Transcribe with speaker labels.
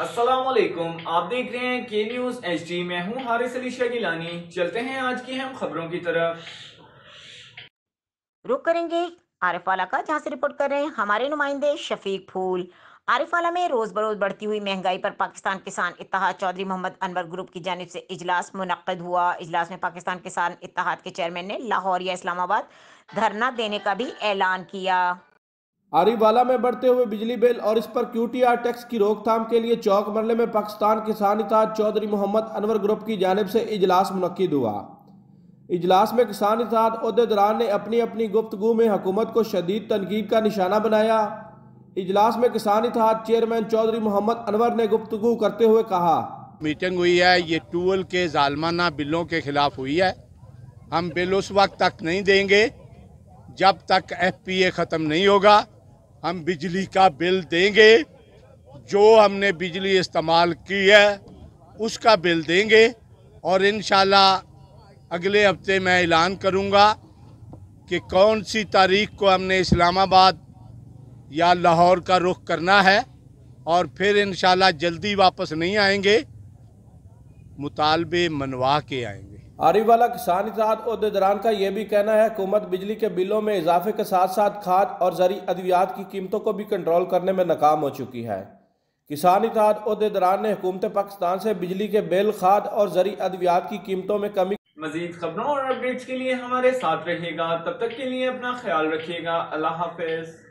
Speaker 1: असलम आप देख रहे हैं के न्यूज एच डी मैं हूँ हारिस अली गिलानी चलते हैं आज की अहम खबरों की तरफ
Speaker 2: रुक करेंगे आरिफ वाला का जहाँ से रिपोर्ट कर रहे हैं हमारे नुमाइंदे शफीक फूल आरिफ वाला में रोज बरोज बढ़ती हुई महंगाई पर पाकिस्तान किसान इतिहाद चौधरी मोहम्मद अनवर ग्रुप की जानब से इजलास मुनद हुआ इजलास में पाकिस्तान किसान इतिहाद के चेयरमैन ने लाहौर या इस्लामाबाद धरना देने का भी ऐलान किया
Speaker 1: आरीवाला में बढ़ते हुए बिजली बिल और इस पर क्यूटीआर टैक्स की रोकथाम के लिए चौक मरले में पाकिस्तान किसान इतिहाद चौधरी मोहम्मद अनवर ग्रुप की जानब से इजलास मनद हुआ इजलास में किसान इतिहाद ने अपनी अपनी गुफ्तु में हुकूमत को शदीद तनकीद का निशाना बनाया इजलास में किसान इतिहाद चेयरमैन चौधरी मोहम्मद अनवर ने गुप्तगु करते हुए कहा मीटिंग हुई है ये टूल
Speaker 3: के जालमाना बिलों के खिलाफ हुई है हम बिल उस वक्त तक नहीं देंगे जब तक एफ पी ए ख़त्म नहीं होगा हम बिजली का बिल देंगे जो हमने बिजली इस्तेमाल की है उसका बिल देंगे और इन अगले हफ्ते मैं ऐलान करूंगा कि कौन सी तारीख को हमने इस्लामाबाद या लाहौर का रुख करना है और फिर इन
Speaker 1: जल्दी वापस नहीं आएंगे मुतालबे मनवा के आएंगे वाला किसान इजरात दरान का यह भी कहना है हुकूमत बिजली के बिलों में इजाफे के साथ साथ खाद और जरी अद्वियात की कीमतों को भी कंट्रोल करने में नाकाम हो चुकी है किसान इजरात दरान ने हुकूमत पाकिस्तान से बिजली के बिल खाद और जरी अद्वियात की कीमतों में कमी मजीद खबरों और अपडेट्स के लिए हमारे साथ रहेगा तब तक के लिए अपना ख्याल रखिएगा अल्लाह हाफिज